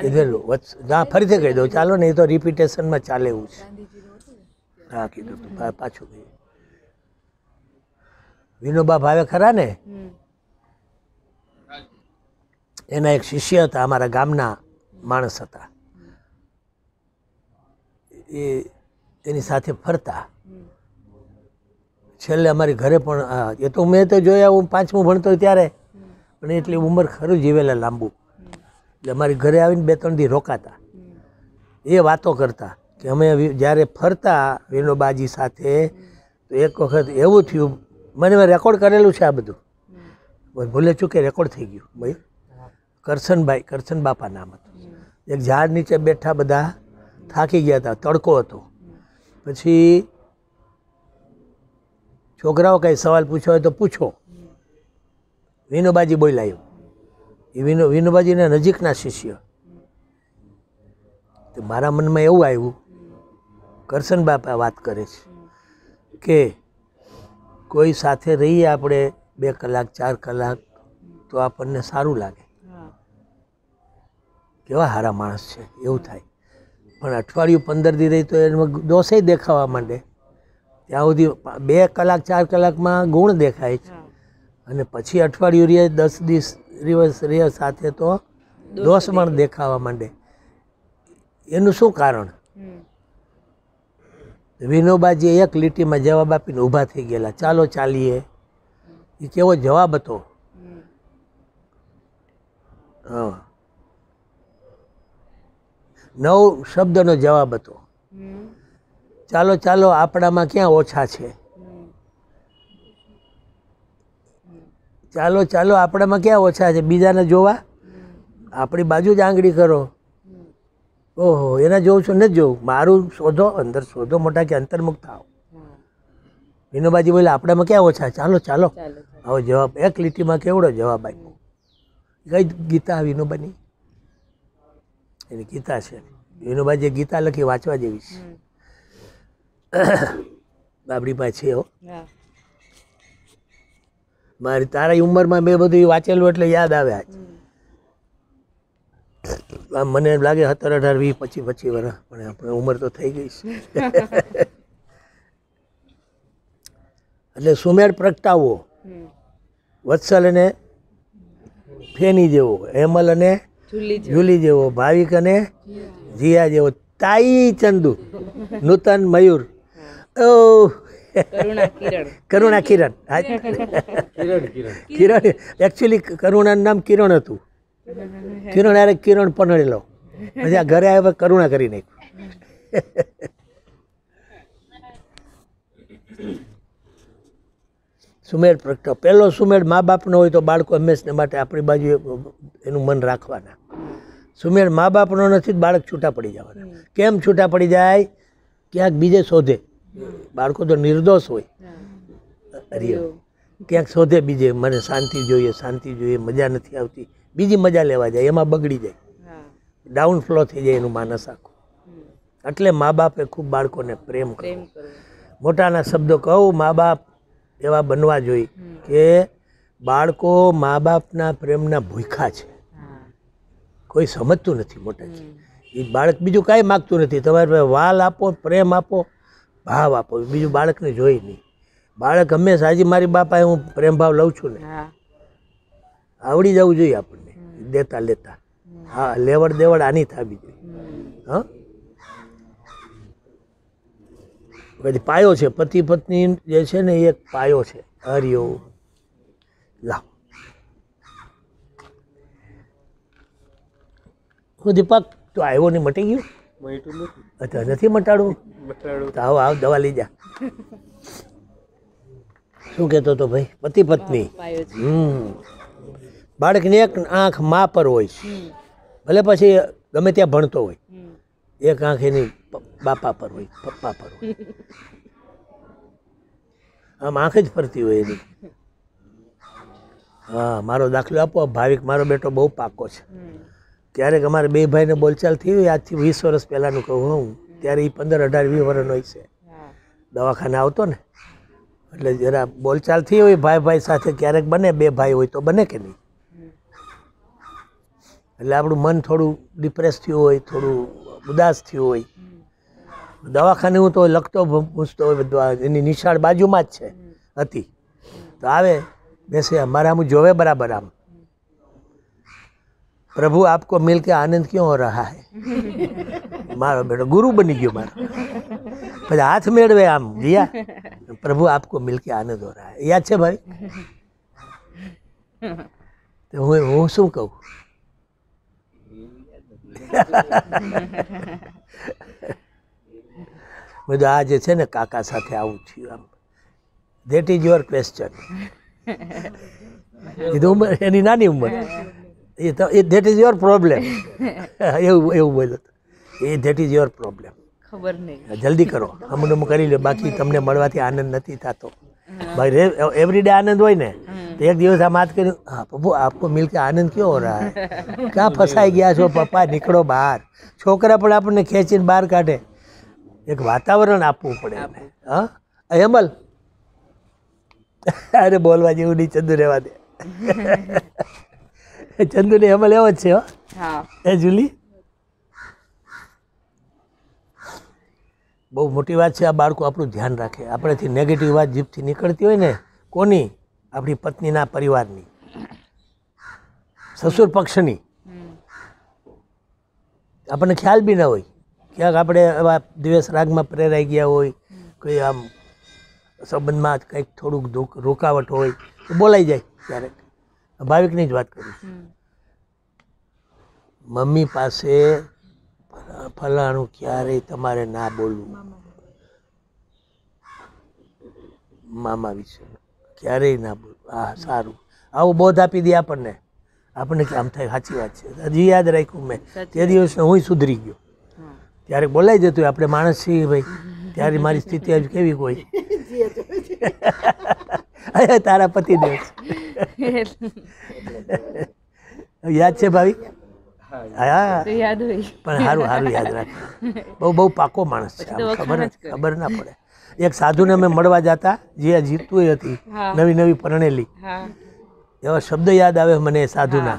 કીધેલું ના ફરીથી કહી દઉં ચાલો ને એ તો રિપીટેશનમાં ચાલે એવું છે હા કીધું હતું પાછું કહ્યું વિનોબા ભાવે ખરા ને એના એક શિષ્ય હતા અમારા ગામના માણસ હતા એ એની સાથે ફરતા છેલ્લે અમારી ઘરે પણ એ તો મેં તો જોયા હું પાંચમું ભણતો ત્યારે પણ એટલી ઉંમર ખરું જીવેલા લાંબુ એટલે અમારી ઘરે આવીને બે ત્રણ દી રોકાતા એ વાતો કરતા કે અમે જ્યારે ફરતા વિનોબાજી સાથે તો એક વખત એવું થયું મને મેં રેકોર્ડ કરેલું છે આ બધું ભૂલે ચૂકે રેકોર્ડ થઈ ગયું ભાઈ કરશનભાઈ કરશન બાપા નામ હતું એક ઝાડ નીચે બેઠા બધા થાકી ગયા હતા તડકો હતો પછી છોકરાઓ કંઈ સવાલ પૂછો હોય તો પૂછો વિનોબાજી બોલાયું એ વિનો વિનોબાજીના નજીકના શિષ્ય તો મારા મનમાં એવું આવ્યું કરશન બાપા વાત કરે છે કે કોઈ સાથે રહીએ આપણે બે કલાક ચાર કલાક તો આપણને સારું લાગે કેવા સારા માણસ છે એવું થાય પણ અઠવાડિયું પંદર દી રહી તો એમાં દોષે દેખાવા માંડે ત્યાં સુધી બે કલાક ચાર કલાકમાં ગુણ દેખાય છે અને પછી અઠવાડિયું રે દસ દિવસ દિવસ રે સાથે તો દોષ પણ દેખાવા માંડે એનું શું કારણ વિનોબાજી એક લીટીમાં જવાબ આપીને ઊભા થઈ ગયેલા ચાલો ચાલીએ એ કેવો જવાબ હતો હા નવ શબ્દનો જવાબ હતો ચાલો ચાલો આપણામાં ક્યાં ઓછા છે ચાલો ચાલો આપણામાં ક્યાં ઓછા છે બીજાને જોવા આપણી બાજુ જ આંગળી કરો ઓહો એના જોઉં છું નથી જોવું મારું શોધો અંદર શોધો મોટા કે અંતર્મુક્ત થાવ વિનોબાજી બોલે આપણામાં ક્યાં ઓછા ચાલો ચાલો હવે જવાબ એક લીટીમાં કેવડો જવાબ આપ્યો કઈ ગીતા વિનોબાની એની ગીતા છે વિનોબા જે ગીતા લખી વાંચવા જેવી છે આપણી પાસે છે હો મારી તારા ઉંમરમાં મેં બધું વાંચેલું એટલે યાદ આવે આજ આમ મને એમ લાગે સત્તર અઢાર વીસ પચીસ પચીસ વર્ષ પણ આપણે ઉંમર તો થઈ ગઈ છે એટલે સુમેળ પ્રગટાવવો વત્સલ અને ફેની જેવો હેમલ અને જુલી જેવો ભાવિક અને જીયા જેવો તાઈ ચંદુ નૂતન મયુર ઓ કરુણા કિરણ કિરણ એકચ્યુઅલી કરુણાનું નામ કિરણ હતું કિરણ અરે કિરણ પનળેલો પછી આ ઘરે આવ્યા કરુણા કરી નાખ્યું સુમેળ પ્રગટ પહેલો સુમેળ મા બાપનો હોય તો બાળકો હંમેશને માટે આપણી બાજુ એનું મન રાખવાના સુમેળ મા બાપનો નથી બાળક છૂટા પડી જવાના કેમ છૂટા પડી જાય ક્યાંક બીજે શોધે બાળકો તો નિર્દોષ હોય અરે ક્યાંક શોધે બીજે મને શાંતિ જોઈએ શાંતિ જોઈએ મજા નથી આવતી બીજી મજા લેવા જાય એમાં બગડી જાય ડાઉન ફ્લો થઈ જાય એનું માનસ આખું એટલે મા બાપે ખૂબ બાળકોને પ્રેમ કરવો મોટાના શબ્દો કહું મા બાપ એવા બનવા જોઈએ કે બાળકો મા બાપના પ્રેમના ભૂખા છે કોઈ સમજતું નથી મોટેથી એ બાળક બીજું કાંઈ માગતું નથી તમારે વાલ આપો પ્રેમ આપો ભાવ આપો બીજું બાળકને જોઈ નહીં બાળક હંમેશા હજી મારી બાપાએ હું પ્રેમ ભાવ લઉં છું ને આવડી જવું જોઈએ આપણને દેતા લેતા હા લેવડ દેવડ આની થવી જોઈએ હા પછી પાયો છે પતિ પત્ની જે છે ને એક પાયો છે હરિયો લાવ હું દીપક તો આવ્યો નહીં મટી ગયું અચ્છા નથી મટાડવું આવો આવ દવા લઈ જા શું કહેતો હતો ભાઈ પતિ પત્ની હમ બાળકની એક આંખ મા પર હોય ભલે પછી ગમે ત્યાં ભણતો હોય એક આંખ એની બાપા પર હોય પપ્પા પર હોય આમ આંખ જ ફરતી હોય એની હા મારો દાખલો આપો ભાવિક મારો બેટો બહુ પાકો છે ક્યારેક અમારે બે ભાઈને બોલચાલ થઈ હોય આજથી વીસ વર્ષ પહેલાંનું કહું હું ત્યારે એ પંદર અઢાર વીસ વર્ષનો છે દવાખાને આવતો ને એટલે જરા બોલચાલ થઈ હોય ભાઈ ભાઈ સાથે ક્યારેક બને બે ભાઈ હોય તો બને કે નહીં એટલે આપણું મન થોડું ડિપ્રેસ થયું હોય થોડું ઉદાસ થયું હોય દવાખાને હું તો લખતો પૂછતો હોય બધું એની નિશાળ બાજુમાં જ છે હતી તો આવે બેસે અમારે આમ જોવે બરાબર આમ પ્રભુ આપકો મિલ કે આનંદ ક્યો હો રહા હૈ મારો બેટો ગુરુ બની ગયો મારો પછી હાથ મેળવે આમ દિયા પ્રભુ આપકો મિલ કે આનંદ હો રહા હૈ યાદ છે ભાઈ તો હું હું શું કહું બધું આ જે છે ને કાકા સાથે આવું થયું આમ ધેટ ઇઝ યોર ક્વેશ્ચન કીધું ઉંમર એની નાની ઉંમર એ તો એ ધેટ ઇઝ યોર પ્રોબ્લેમ એવું એવું બોલ્યો એ ધેટ ઇઝ યોર પ્રોબ્લેમ ખબર નહીં જલ્દી કરો અમને અમુક કરી લો બાકી તમને મળવાથી આનંદ નથી થતો ભાઈ એવરી ડે આનંદ હોય ને તો એક દિવસ આમ વાત કર્યું હા પપ્પુ આપકો મિલકે આનંદ કયો હો રહા હૈ ક્યાં ફસાઈ ગયા છો પપ્પા નીકળો બહાર છોકરા પણ આપણને ખેંચીને બહાર કાઢે એક વાતાવરણ આપવું પડે આપણે હા હેમલ અરે બોલવા જેવું નહીં ચંદુ રહેવા દે ચંદુને અમલ એવો જ છે હા જુલી બહુ મોટી વાત છે આ બાળકો આપણું ધ્યાન રાખે આપણેથી નેગેટિવ વાત જીભથી નીકળતી હોય ને કોની આપણી પત્નીના પરિવારની સસુર પક્ષની આપણને ખ્યાલ બી ન હોય ક્યાંક આપણે એવા દિવસ રાગમાં પ્રેરાઈ ગયા હોય કોઈ આમ સંબંધમાં કંઈક થોડુંક રોકાવટ હોય તો બોલાઈ જાય ક્યારેક ભાવિકની જ વાત કરું છું મમ્મી પાસે ફલાણું ક્યારેય તમારે ના બોલવું મામા વિશે ક્યારેય ના બોલવું હા સારું આવું બોધ આપી દે આપણને આપણને કે આમ થાય સાચી વાત છે હજી યાદ રાખ્યું મેં તે દિવસે હું સુધરી ગયો ત્યારે બોલાઈ જતું આપણે માણસ છીએ ભાઈ ત્યારે મારી સ્થિતિ હજુ કેવી કોઈ અરે તારા પતિ દેવ યાદ છે ભાવી હા પણ સારું સારું યાદ રાખ બહુ બહુ પાકો માણસ છે ખબર ખબર ના પડે એક સાધુને અમે મળવા જતા જે જીવતું હતી નવી નવી પરણેલી એવા શબ્દ યાદ આવે મને સાધુના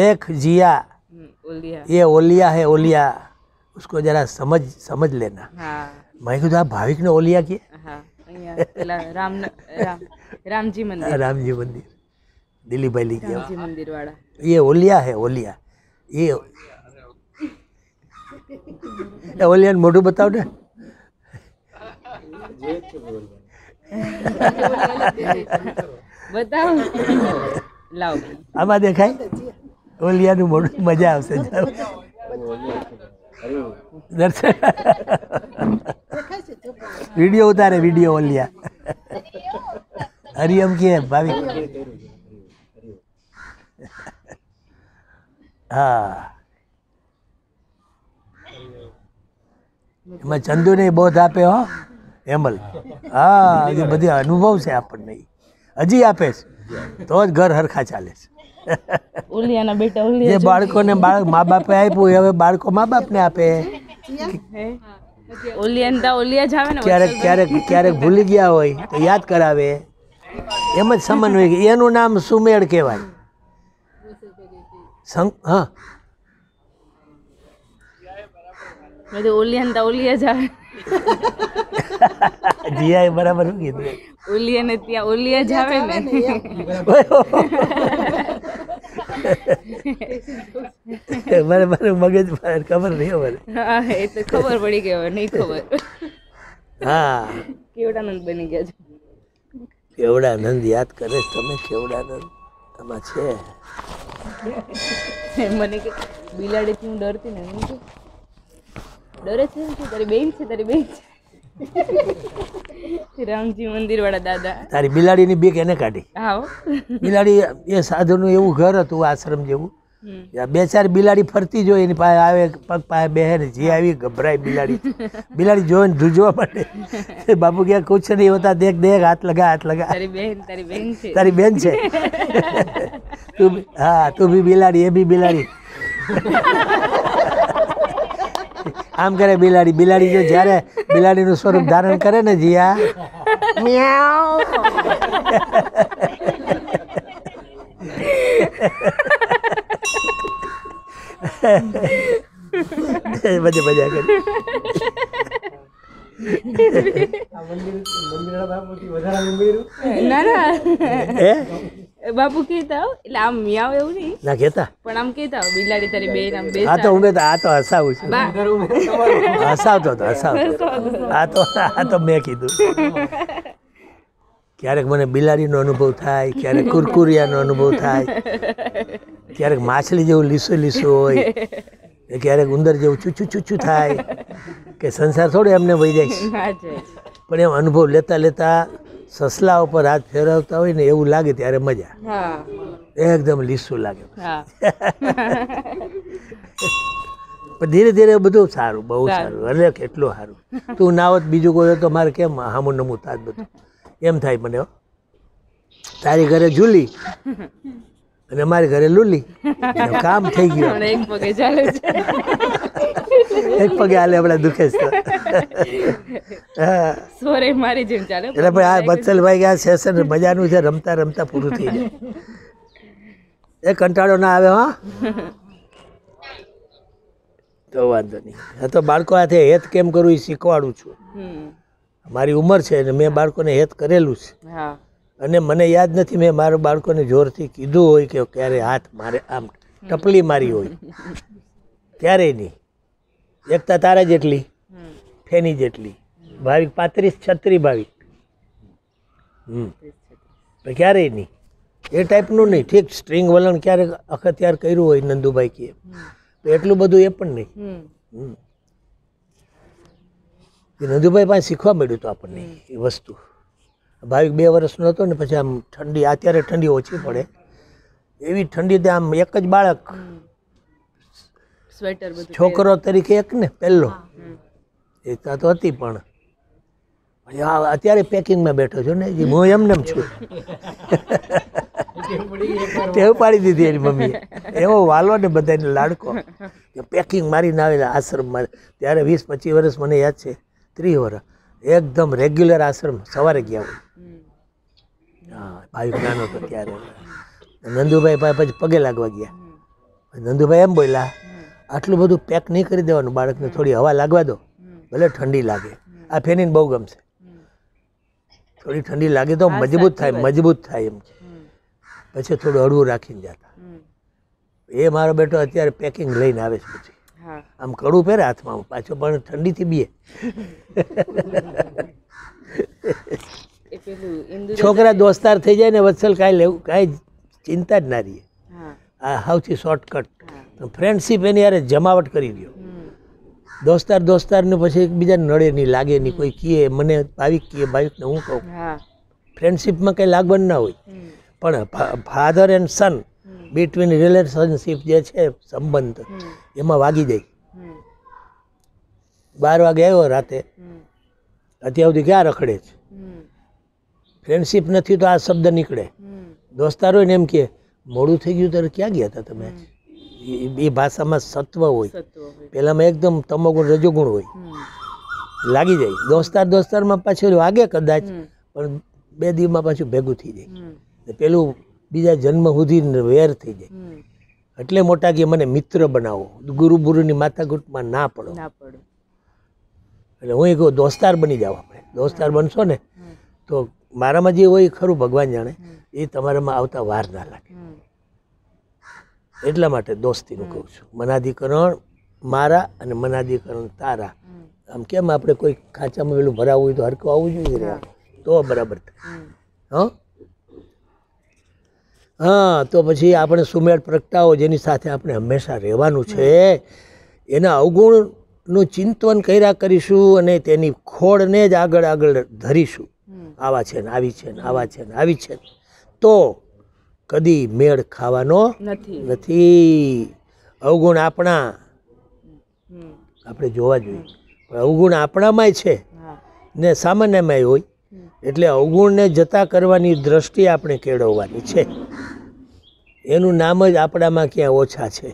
દેખ જીયા એ ઓલિયા હે ઓલિયા ઉસકો જરા સમજ સમજ લેના મેં કીધું આ ભાવિકને ઓલિયા કે અહીંયા રામજી મંદિર દિલીપભાઈ લઈ ગયા મંદિર વાળા એ ઓલિયા હે ઓલિયા એ ઓલિયાને મોઢું બતાવ ને આમાં દેખાય ઓલિયાનું મોઢું મજા આવશે દર્શન વિડીયો ઉતારે વિડીયો ઓલિયા હરિયમ કે ભાવિક હા એમાં ચંદુને બોધ આપે હો એમલ હા હજી બધી અનુભવ છે આપણને હજી આપે છે તો જ ઘર હરખા ચાલે છે ઉલિયાના બેટા ઉલિયા જે બાળકોને બાળક મા બાપે આપ્યું હવે બાળકો મા બાપને આપે ઓલિયા ઓલિયા જ આવે ને ક્યારેક ક્યારેક ક્યારેક ભૂલી ગયા હોય તો યાદ કરાવે એમ જ સમન્વય એનું નામ સુમેળ કહેવાય સંગ હા બધું જ આવે જીઆઈ બરાબર કીધું ઓલિયા ને ત્યાં ઓલિયા જ આવે ને મને મને મગજ ખબર નહીં હવે હા એ તો ખબર પડી ગઈ હવે નહીં ખબર હા કેવડાનંદ બની ગયા છે કેવડાનંદ યાદ કરે તમે કેવડાનંદ આમાં છે મને કે બિલાડીથી હું ડરતી ને ડરે છે તારી બેન છે તારી બેન છે રામજી મંદિર વાળા દાદા તારી બિલાડીની બીક એને કાઢી હા બિલાડી એ સાધુનું એવું ઘર હતું આશ્રમ જેવું બે ચાર બિલાડી ફરતી જોઈએ એની પાસે આવે પગ પાસે બેહે ને જે આવી ગભરાય બિલાડી બિલાડી જોઈને ધ્રુજવા માટે બાપુ ક્યાં કુછ નહીં હોતા દેખ દેખ હાથ લગા હાથ લગા તારી બેન છે છે તું હા તું બી બિલાડી એ બી બિલાડી આમ કરે બિલાડી બિલાડી જો જ્યારે બિલાડીનું સ્વરૂપ ધારણ કરે ને જીયા મ્યાઉ મજા કરી ના ના બાપુ કેતા એટલે આમ મિયાવ એવું નહીં ના કેતા પણ આમ કેતા બિલાડી તારી બેન આમ બેસા આ તો ઉમે આ તો હસાવું છું હસાવતો તો હસાવતો આ તો આ તો મેં કીધું ક્યારેક મને બિલાડીનો અનુભવ થાય ક્યારેક કુરકુરિયાનો અનુભવ થાય ક્યારેક માછલી જેવું લીસું લીસું હોય ક્યારેક ઉંદર જેવું ચૂચું ચૂચું થાય કે સંસાર થોડો એમને વહી જાય પણ એમ અનુભવ લેતા લેતા સસલા ઉપર હાથ ફેરવતા હોય ને એવું લાગે ત્યારે મજા એકદમ લીસું લાગે પણ ધીરે ધીરે બધું સારું બહુ સારું અરે કેટલું સારું તું ના હોત બીજું કોઈ તો મારે કેમ હામું નમું તાજ બધું એમ થાય મને તારી ઘરે જુલી અને મારી ઘરે લૂલી કામ થઈ ગયું એક પગે હાલે આપણા દુખે છે સોરે મારી જેમ ચાલે એટલે ભાઈ આ બત્સલભાઈ આ સેશન મજાનું છે રમતા રમતા પૂરું થઈ જાય એ કંટાળો ના આવે હા તો વાંધો નહીં હા તો બાળકો હાથે હેત કેમ કરવું એ શીખવાડું છું મારી ઉંમર છે અને મેં બાળકોને હેત કરેલું છે અને મને યાદ નથી મેં મારા બાળકોને જોરથી કીધું હોય કે ક્યારે હાથ મારે આમ ટપલી મારી હોય ક્યારેય નહીં એકતા તારા જેટલી ફેની જેટલી ભાવિક પાંત્રીસ છત્રી ભાવિક હમ ક્યારેય નહીં એ ટાઈપનું નહીં ઠીક સ્ટ્રિંગ વલણ ક્યારેક અખત્યાર કર્યું હોય નંદુભાઈ કે એટલું બધું એ પણ નહીં એ નંદુભાઈ પાસે શીખવા મળ્યું હતું આપણને એ વસ્તુ ભાવિક બે વર્ષનો હતો ને પછી આમ ઠંડી અત્યારે ઠંડી ઓછી પડે એવી ઠંડી ત્યાં આમ એક જ બાળક સ્વેટર બધું છોકરો તરીકે એક ને પહેલો એકતા તો હતી પણ અત્યારે પેકિંગમાં બેઠો છું ને હું એમને છું ટેવ પાડી દીધી એની મમ્મી એવો વાલો ને બધાને લાડકો કે પેકિંગ મારીને આવેલા આશ્રમમાં ત્યારે વીસ પચીસ વર્ષ મને યાદ છે ત્રીસ વર્ષ એકદમ રેગ્યુલર આશ્રમ સવારે ગયા હું હા ભાઈ નાનો હતો ત્યારે નંદુભાઈ ભાઈ પછી પગે લાગવા ગયા નંદુભાઈ એમ બોલ્યા આટલું બધું પેક નહીં કરી દેવાનું બાળકને થોડી હવા લાગવા દો ભલે ઠંડી લાગે આ ફેનીને બહુ ગમશે થોડી ઠંડી લાગે તો મજબૂત થાય મજબૂત થાય એમ પછી થોડું હળવું રાખીને જતા એ મારો બેટો અત્યારે પેકિંગ લઈને આવે છે પછી આમ કડું પહેરે હાથમાં પાછો પણ ઠંડીથી બીએ છોકરા દોસ્તાર થઈ જાય ને વત્સલ કાંઈ લેવું કાંઈ ચિંતા જ ના રહીએ આ સૌથી શોર્ટકટ પણ ફ્રેન્ડશીપ એની યારે જમાવટ કરી દો દોસ્તાર દોસ્તારને પછી એકબીજાને નડે નહીં લાગે નહીં કોઈ કીએ મને ભાવિક કીએ ભાવિકને હું કહું ફ્રેન્ડશીપમાં કંઈ લાગવણ ના હોય પણ father and son between relationship જે છે સંબંધ એમાં વાગી જાય બાર વાગે આવ્યો રાતે અત્યાર સુધી ક્યાં રખડે છે ફ્રેન્ડશીપ નથી તો આ શબ્દ નીકળે દોસ્તારો એમ કે મોડું થઈ ગયું ત્યારે ક્યાં ગયા હતા તમે એ ભાષામાં સત્વ હોય પહેલાંમાં એકદમ તમોગુણ રજોગુણ હોય લાગી જાય દોસ્તાર દોસ્તારમાં પાછું વાગે કદાચ પણ બે દિવસમાં પાછું ભેગું થઈ જાય પેલું બીજા જન્મ સુધી વેર થઈ જાય એટલે મોટા કે મને મિત્ર બનાવો ગુરુ ગુરુની માથાકૂટમાં ના પડો એટલે હું એક દોસ્તાર બની જાવ આપણે દોસ્તાર બનશો ને તો મારામાં જે હોય એ ખરું ભગવાન જાણે એ તમારામાં આવતા વાર ના લાગે એટલા માટે દોસ્તીનું કહું છું મનાધિકરણ મારા અને મનાધિકરણ તારા આમ કેમ આપણે કોઈ ખાંચામાં પેલું ભરાવું હોય તો હરકું આવવું જોઈએ તો બરાબર હા હા તો પછી આપણે સુમેળ પ્રગટાવો જેની સાથે આપણે હંમેશા રહેવાનું છે એના અવગુણનું ચિંતન કર્યા કરીશું અને તેની ખોળને જ આગળ આગળ ધરીશું આવા છે ને આવી છે ને આવા છે ને આવી છે તો કદી મેળ ખાવાનો નથી અવગુણ આપણા આપણે જોવા જોઈએ અવગુણ આપણામાંય છે ને સામાન્યમાંય હોય એટલે અવગુણને જતા કરવાની દ્રષ્ટિ આપણે કેળવવાની છે એનું નામ જ આપણામાં ક્યાં ઓછા છે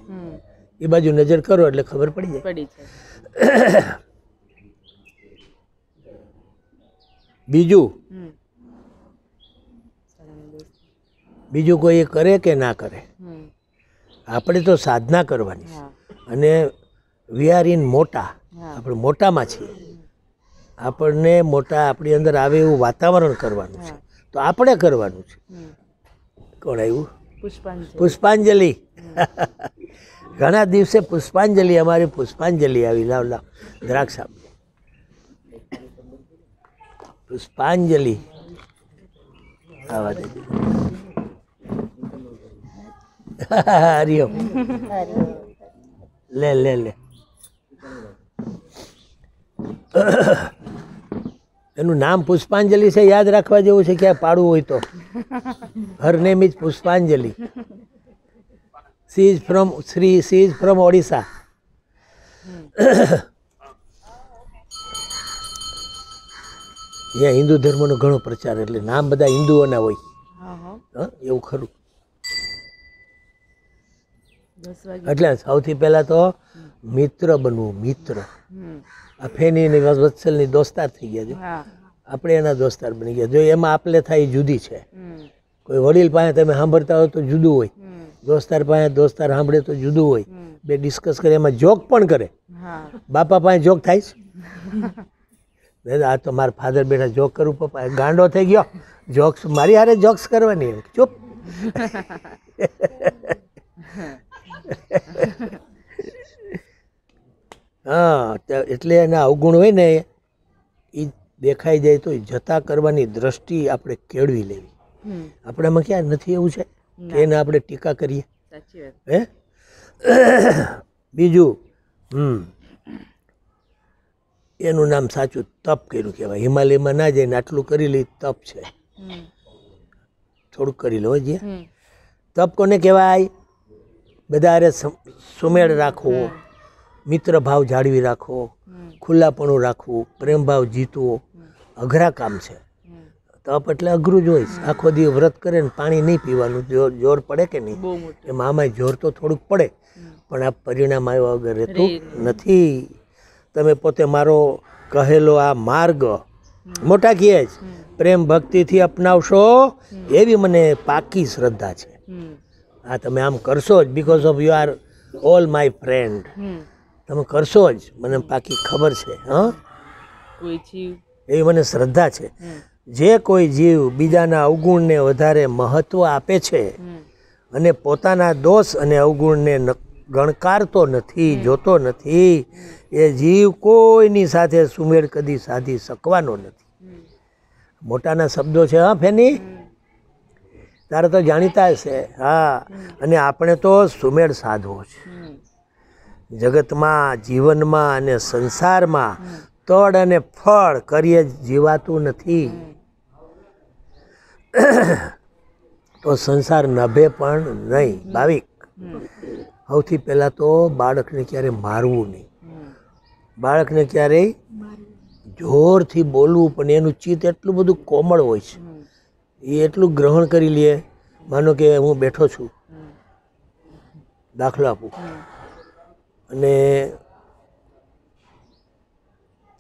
એ બાજુ નજર કરો એટલે ખબર પડી જાય બીજું બીજું કોઈ કરે કે ના કરે આપણે તો સાધના કરવાની અને વી આર ઇન મોટા આપણે મોટામાં છીએ આપણને મોટા આપણી અંદર આવે એવું વાતાવરણ કરવાનું છે તો આપણે કરવાનું છે કોણ આવ્યું પુષ્પાંજલિ ઘણા દિવસે પુષ્પાંજલિ અમારી પુષ્પાંજલિ આવી લાવ લાવ દ્રાક્ષ આપ પુષ્પાંજલિ આવા દેજો હરિયમ લે લે લે એનું નામ પુષ્પાંજલિ છે યાદ રાખવા જેવું છે ક્યાં પાડવું હોય તો her name is Pushpanjali she is from Shri she is from Odisha અહીંયા હિન્દુ ધર્મનો ઘણો પ્રચાર એટલે નામ બધા હિન્દુઓના હોય એવું ખરું એટલે સૌથી પહેલાં તો મિત્ર બનવું મિત્ર આ ફેની ને વત્સલની દોસ્તાર થઈ ગયા છે આપણે એના દોસ્તાર બની ગયા જો એમાં આપલે થાય જુદી છે કોઈ વડીલ પાસે તમે સાંભળતા હોય તો જુદું હોય દોસ્તાર પાસે દોસ્તાર સાંભળે તો જુદું હોય બે ડિસ્કસ કરે એમાં જોક પણ કરે બાપા પાસે જોક થાય છે દાદા આ તો મારા ફાધર બેઠા જોક કરું પપ્પા ગાંડો થઈ ગયો જોક્સ મારી હારે જોક્સ કરવાની ચૂપ હા એટલે એના અવગુણ હોય ને એ દેખાઈ જાય તો જતા કરવાની દ્રષ્ટિ આપણે કેળવી લેવી આપણામાં ક્યાં નથી એવું છે કે એને આપણે ટીકા કરીએ હે બીજું હમ એનું નામ સાચું તપ કર્યું કહેવાય હિમાલયમાં ના જઈને આટલું કરી લે તપ છે થોડુંક કરી લો જે તપ કોને કહેવાય બધારે સુમેળ રાખવો મિત્ર ભાવ જાળવી રાખવો ખુલ્લાપણું રાખવું પ્રેમભાવ જીતવો અઘરા કામ છે તપ એટલે અઘરું જ હોય આખો દિવસ વ્રત કરે ને પાણી નહીં પીવાનું જોર પડે કે નહીં એમ આમાં જોર તો થોડુંક પડે પણ આ પરિણામ આવ્યા વગર રહેતું નથી તમે પોતે મારો કહેલો આ માર્ગ મોટા કહે જ પ્રેમ ભક્તિથી અપનાવશો એવી મને પાકી શ્રદ્ધા છે આ તમે આમ કરશો જ because of you are all my friend તમે કરશો જ મને પાકી ખબર છે હં એવી મને શ્રદ્ધા છે જે કોઈ જીવ બીજાના અવગુણને વધારે મહત્ત્વ આપે છે અને પોતાના દોષ અને અવગુણને ગણકારતો નથી જોતો નથી એ જીવ કોઈની સાથે સુમેળ કદી સાધી શકવાનો નથી મોટાના શબ્દો છે હા ફેની તારે તો જાણીતા છે હા અને આપણે તો સુમેળ સાધવો છે જગતમાં જીવનમાં અને સંસારમાં તડ અને ફળ કરીએ જીવાતું નથી તો સંસાર નભે પણ નહીં ભાવિક સૌથી પહેલાં તો બાળકને ક્યારેય મારવું નહીં બાળકને ક્યારેય જોરથી બોલવું પણ એનું ચિત્ત એટલું બધું કોમળ હોય છે એ એટલું ગ્રહણ કરી લે માનો કે હું બેઠો છું દાખલો આપું અને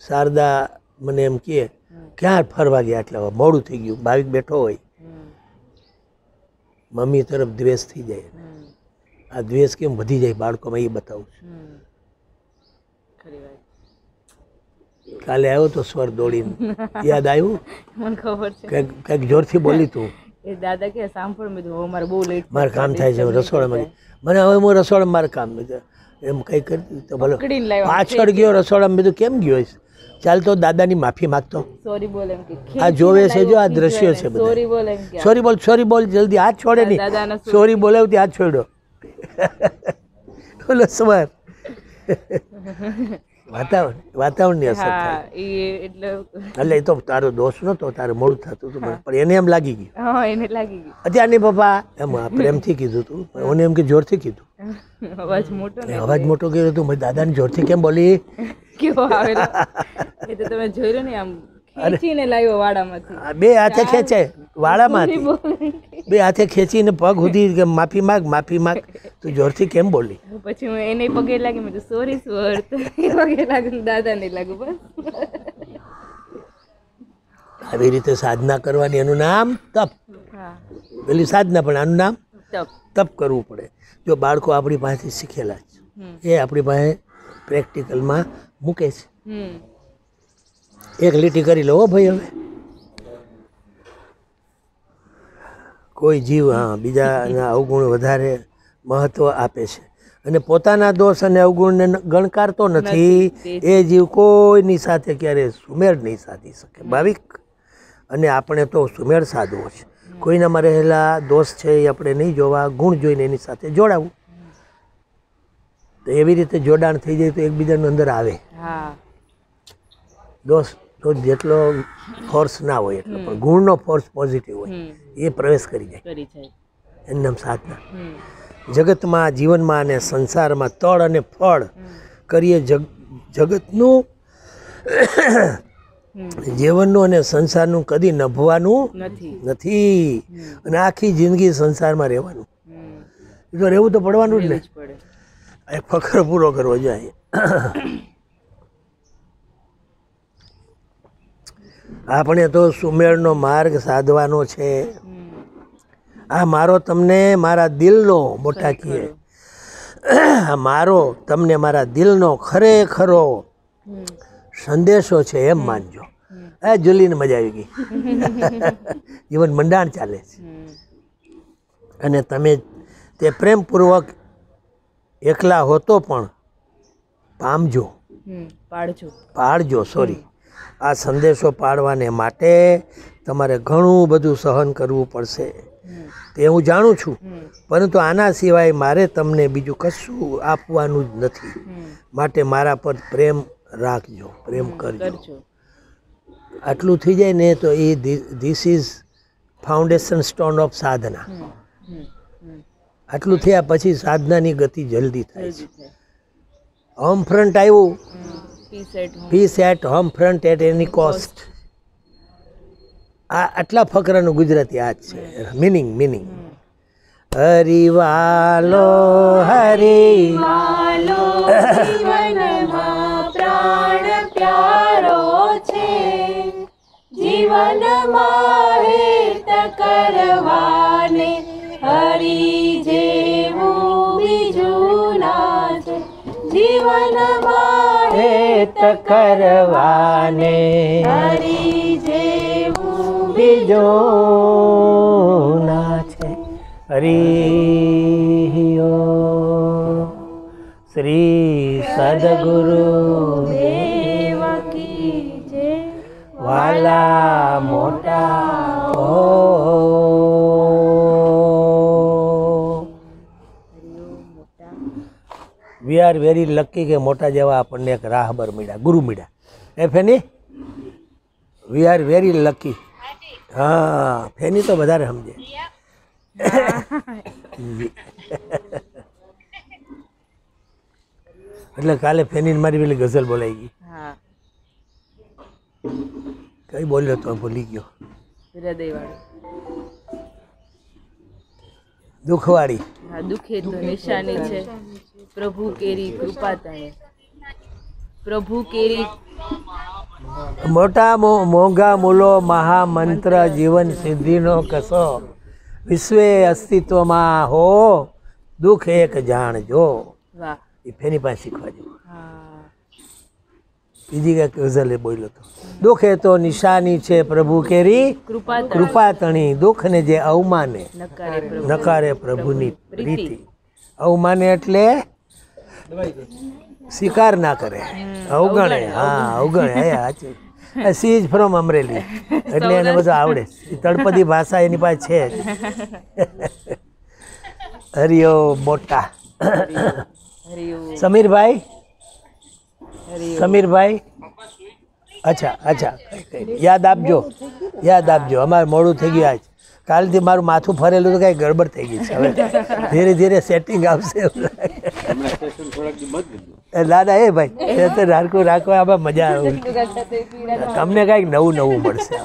શારદા મને એમ કહે ક્યાં ફરવા ગયા આટલા મોડું થઈ ગયું ભાવિક બેઠો હોય મમ્મી તરફ દ્વેષ થઈ જાય આ દ્વેષ કેમ વધી જાય બાળકોમાં એ બતાવું છું કાલે આવ્યો તો સ્વર દોડીને યાદ આવ્યું મને ખબર છે કંઈક કંઈક જોરથી બોલી તું એ દાદા કે સાંભળ મેં હવે મારે બહુ લેટ મારે કામ થાય છે રસોડામાં મને હવે હું રસોડામાં મારે કામ મીધું એમ કંઈ કરી તો ભલે પાછળ ગયો રસોડામાં બીજું કેમ ગયો છે ચાલ દાદાની માફી માંગતો સોરી બોલ એમ કે આ જોવે છે જો આ દ્રશ્યો છે બધા સોરી બોલ એમ કે સોરી બોલ સોરી બોલ જલ્દી હાથ છોડે નહીં સોરી બોલે ત્યાં હાથ છોડ્યો બોલો સવાર વાતાવરણ વાતાવરણની અસર એટલે તો તારો દોષ નતો તારે મોડું થતું હતું પણ એને એમ લાગી ગયું હા એને પપ્પા એમ પ્રેમથી કીધું હતું મને એમ કે જોરથી કીધું અવાજ મોટો અવાજ મોટો કર્યો હતો મારી દાદાને જોરથી કેમ બોલી કેવો તમે જોઈ ને આમ ખેંચીને લાવ્યો બે હાથે ખેંચે વાડામાંથી પગ સુધી માફી માંગ માફી માંગ તું જોરથી કેમ બોલી પછી એને આવી રીતે સાધના કરવાની એનું નામ તપ પેલી સાધના પણ આનું નામ તપ કરવું પડે જો બાળકો આપણી પાસેથી શીખેલા છે એ આપણી પાસે પ્રેક્ટિકલમાં મૂકે છે એક લીટી કરી લો ભાઈ હવે કોઈ જીવ હા બીજાના અવગુણ વધારે મહત્ત્વ આપે છે અને પોતાના દોષ અને અવગુણને ગણકારતો નથી એ જીવ કોઈની સાથે ક્યારે સુમેળ નહીં સાધી શકે ભાવિક અને આપણે તો સુમેળ સાધવો છે કોઈનામાં રહેલા દોષ છે એ આપણે નહીં જોવા ગુણ જોઈને એની સાથે જોડાવું તો એવી રીતે જોડાણ થઈ જાય તો એકબીજાની અંદર આવે દોષ તો જેટલો ફોર્સ ના હોય એટલો પણ ગુણનો ફોર્સ પોઝિટિવ હોય એ પ્રવેશ કરી જાય એમનામ સાધના જગતમાં જીવનમાં અને સંસારમાં તળ અને ફળ કરીએ જગ જગતનું જીવનનું અને સંસારનું કદી નભવાનું નથી અને આખી જિંદગી સંસારમાં રહેવાનું તો રહેવું તો પડવાનું જ નહીં એ ફખર પૂરો કરવો જોઈએ આપણે તો સુમેળનો માર્ગ સાધવાનો છે આ મારો તમને મારા દિલનો મોટા કીએ મારો તમને મારા દિલનો ખરેખરો સંદેશો છે એમ માનજો એ જુલીને મજા આવી ગઈ જીવન મંડાણ ચાલે છે અને તમે તે પ્રેમપૂર્વક એકલા હોતો પણ પામજો પાડજો પાડજો સોરી આ સંદેશો પાડવાને માટે તમારે ઘણું બધું સહન કરવું પડશે તે હું જાણું છું પરંતુ આના સિવાય મારે તમને બીજું કશું આપવાનું જ નથી માટે મારા પર પ્રેમ રાખજો પ્રેમ કરજો આટલું થઈ જાય ને તો એ this is foundation stone of sadhana આટલું થયા પછી સાધનાની ગતિ જલ્દી થાય છે હોમ ફ્રન્ટ આવ્યું peace at home front at any cost આ આટલા ફકરાનું ગુજરાતી આ જ છે મિનિંગ મિનિંગ હરિવાલો હરી પ્રાણ પ્યારો છે જીવનમાં હેત કરવાને હરી જીવનમાં હેત કરવાને હરી જેવું બીજો ના છે હરિયો શ્રી સદગુરુ વાલા મોટા હો વી આર વેરી લકી કે મોટા જેવા આપણને એક રાહબર મળ્યા ગુરુ મળ્યા એ ફેની વી આર વેરી લકી હા ફેની તો વધારે સમજે એટલે કાલે ફેની મારી પેલી ગઝલ બોલાઈ ગઈ કઈ બોલ્યો તો ભૂલી ગયો દુખવાળી દુખે તો નિશાની છે પ્રભુ કેરી કૃપા તણે પ્રભુ કેરી મોટા મોંઘા મૂલો મહામંત્ર જીવન સિદ્ધિનો કસો વિશ્વે અસ્તિત્વમાં હો દુઃખ એક જાણજો એ ફેની પાસે શીખવા જેવું બીજી કઈ ગઝલે બોલ્યો તો દુઃખ એ તો નિશાની છે પ્રભુ કેરી કૃપા તણી દુઃખ ને જે અવમાને નકારે પ્રભુની પ્રીતિ અવમાને એટલે સ્વીકાર ના કરે અવગણે હા અવગણે હા સી ઇઝ ફ્રોમ અમરેલી એટલે એને બધું આવડે તળપદી ભાષા એની પાસે છે હરિયો મોટા સમીરભાઈ સમીરભાઈ અચ્છા અચ્છા યાદ આપજો યાદ આપજો અમારે મોડું થઈ ગયું આજ કાલથી મારું માથું ફરેલું તો કાંઈ ગડબડ થઈ ગઈ છે હવે ધીરે ધીરે સેટિંગ આવશે ના ના એ ભાઈ એ તો રાખવું રાખવા આમાં મજા આવે તમને કાંઈક નવું નવું મળશે